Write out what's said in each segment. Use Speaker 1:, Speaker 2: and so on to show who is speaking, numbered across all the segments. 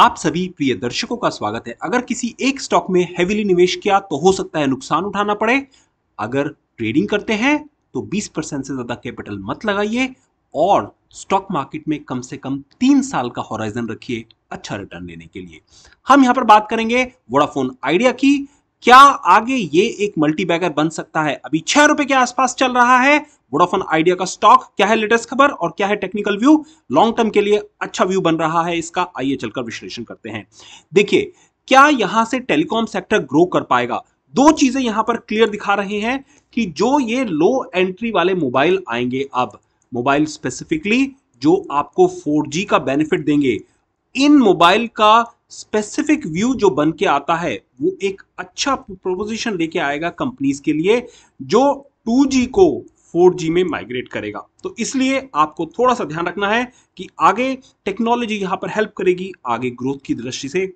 Speaker 1: आप सभी प्रिय दर्शकों का स्वागत है अगर किसी एक स्टॉक में हैविली निवेश किया तो हो सकता है नुकसान उठाना पड़े अगर ट्रेडिंग करते हैं तो 20 परसेंट से ज़्यादा कैपिटल मत लगाइए और स्टॉक मार्केट में कम से कम तीन साल का होराइजन रखिए अच्छा रिटर्न लेने के लिए हम यहां पर बात करेंगे वोडाफोन आइडिया की क्या आगे ये एक मल्टी बैगर बन सकता है अभी छह रुपए के आसपास चल रहा है वोडाफोन आइडिया का स्टॉक क्या है लेटेस्ट खबर और क्या है टेक्निकल व्यू लॉन्ग टर्म के लिए अच्छा व्यू बन रहा है इसका आइए चलकर विश्लेषण करते हैं देखिए क्या यहां से टेलीकॉम सेक्टर ग्रो कर पाएगा दो चीजें यहां पर क्लियर दिखा रहे हैं कि जो ये लो एंट्री वाले मोबाइल आएंगे अब मोबाइल स्पेसिफिकली जो आपको 4G का बेनिफिट देंगे इन मोबाइल का स्पेसिफिक व्यू जो बन के आता है वो एक अच्छा प्रोपोजिशन लेके आएगा कंपनीज के लिए जो 2G को 4G में माइग्रेट करेगा तो इसलिए आपको थोड़ा सा ध्यान रखना है कि आगे टेक्नोलॉजी यहां पर हेल्प करेगी आगे ग्रोथ की दृष्टि से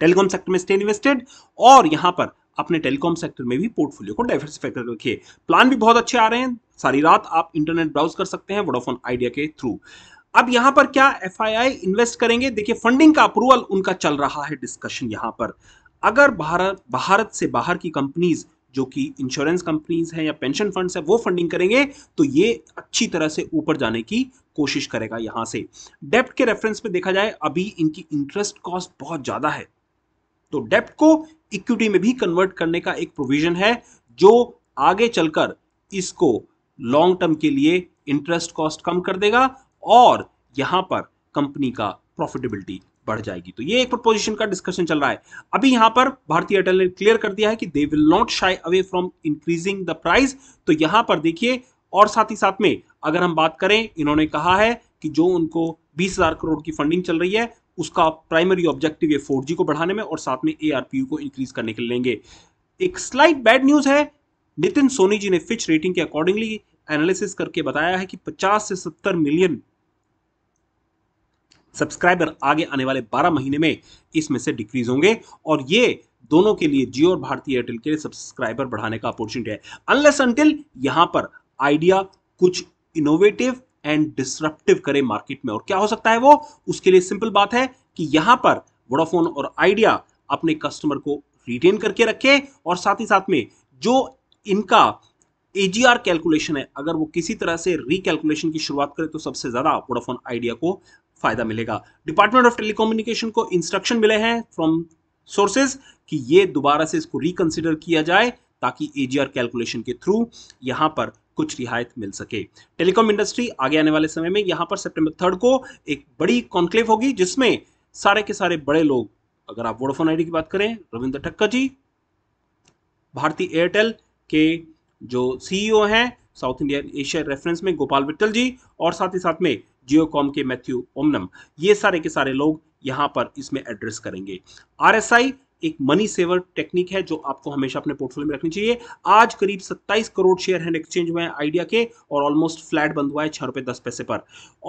Speaker 1: टेलीकॉम सेक्टर में स्टे इन्वेस्टेड और यहां पर अपने टेलीकॉम सेक्टर में भी पोर्टफोलियो को डाइवर्सिफाई कर रखिए प्लान भी बहुत अच्छे आ रहे हैं सारी रात आप इंटरनेट ब्राउज कर सकते हैं वोडाफोन आइडिया के थ्रू अब यहां पर क्या एफ इन्वेस्ट करेंगे देखिए फंडिंग का अप्रूवल उनका चल रहा है डिस्कशन यहां पर अगर भारत भारत से बाहर की कंपनीज जो कि इंश्योरेंस कंपनीज हैं या पेंशन फंड है वो फंडिंग करेंगे तो ये अच्छी तरह से ऊपर जाने की कोशिश करेगा यहां से डेप्ट के रेफरेंस पे देखा जाए अभी इनकी इंटरेस्ट कॉस्ट बहुत ज़्यादा है तो डेप्ट को इक्विटी में भी कन्वर्ट करने का एक प्रोविजन है जो आगे चलकर इसको लॉन्ग टर्म के लिए इंटरेस्ट कॉस्ट कम कर देगा और यहां पर कंपनी का प्रॉफिटेबिलिटी बढ़ जाएगी तो ये एक प्रपोजिशन का डिस्कशन चल रहा है अभी यहां पर भारतीय एयरटेल ने क्लियर कर दिया है कि they will not shy away from increasing the price तो यहां पर देखिए और साथ ही साथ में अगर हम बात करें इन्होंने कहा है कि जो उनको बीस हजार करोड़ की फंडिंग चल रही है उसका प्राइमरी ऑब्जेक्टिव ये फोर को बढ़ाने में और साथ में ए को इंक्रीज करने के लेंगे एक स्लाइट बैड न्यूज है नितिन सोनी जी ने फिच रेटिंग के अकॉर्डिंगली एनालिसिस करके बताया है कि 50 से 70 मिलियन सब्सक्राइबर आगे आने वाले 12 महीने में इसमें से डिक्रीज होंगे और ये दोनों के लिए जियो और भारतीय एयरटेल के लिए सब्सक्राइबर बढ़ाने का अपॉर्चुनिटी है अनलेस अनटिल यहां पर आइडिया कुछ इनोवेटिव एंड डिस्ट्रप्टिव करे मार्केट में और क्या हो सकता है वो उसके लिए सिंपल बात है कि यहां पर वोडाफोन और आइडिया अपने कस्टमर को रिटेन करके रखे और साथ ही साथ में जो इनका एजीआर कैलकुलेशन है अगर वो किसी तरह से रिकैलकुलेशन की शुरुआत करे तो सबसे ज्यादा वोडाफोन आइडिया को फायदा मिलेगा डिपार्टमेंट ऑफ टेलीकोम्युनिकेशन को इंस्ट्रक्शन मिले हैं फ्रॉम सोर्सेज कि ये दोबारा से इसको रिकंसिडर किया जाए ताकि एजीआर कैलकुलेशन के थ्रू यहां पर कुछ रियायत मिल सके टेलीकॉम इंडस्ट्री आगे आने वाले समय में यहां पर सितंबर थर्ड को एक बड़ी कॉन्क्लेव होगी जिसमें सारे के सारे बड़े लोग अगर आप वोडोफोन आईडी की बात करें रविंद्र ठक्कर जी भारती एयरटेल के जो सीईओ हैं साउथ इंडिया एशिया रेफरेंस में गोपाल विट्टल जी और साथ ही साथ में जियोकॉम के मैथ्यू ओमनम ये सारे के सारे लोग यहाँ पर इसमें एड्रेस करेंगे आर एक मनी सेवर टेक्निक है जो आपको हमेशा अपने पोर्टफोलियो में रखनी चाहिए आज करीब 27 करोड़ शेयर हैंड एक्सचेंज हुए आइडिया के और ऑलमोस्ट फ्लैट बंद हुआ है छह रुपए दस पैसे पर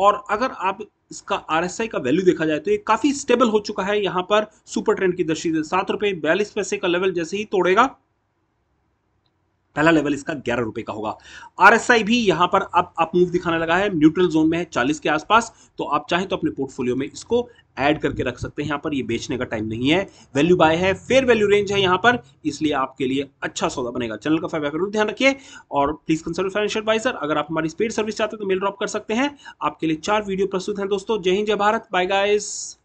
Speaker 1: और अगर आप इसका आर का वैल्यू देखा जाए तो ये काफ़ी स्टेबल हो चुका है यहां पर सुपर ट्रेंड की दृष्टि से सात रुपये बयालीस पैसे का लेवल जैसे ही तोड़ेगा पहला लेवल इसका ग्यारह रुपए का होगा आरएसआई भी यहां पर अब अप मूव दिखाने लगा है न्यूट्रल जोन में है चालीस के आसपास तो आप चाहें तो अपने पोर्टफोलियो में इसको ऐड करके रख सकते हैं यहां पर ये बेचने का टाइम नहीं है वैल्यू बाय है फेयर वैल्यू रेंज है यहां पर इसलिए आपके लिए अच्छा सौदा बनेगा चैनल का फायदा जरूर ध्यान रखिए और प्लीज कंसल्ट फाइनेंशियल एडवाइजर अगर आप हमारी स्पीड सर्विस चाहते हैं तो मेल ड्रॉप कर सकते हैं आपके लिए चार वीडियो प्रस्तुत है दोस्तों जय हिंद जय भारत बाय गाइस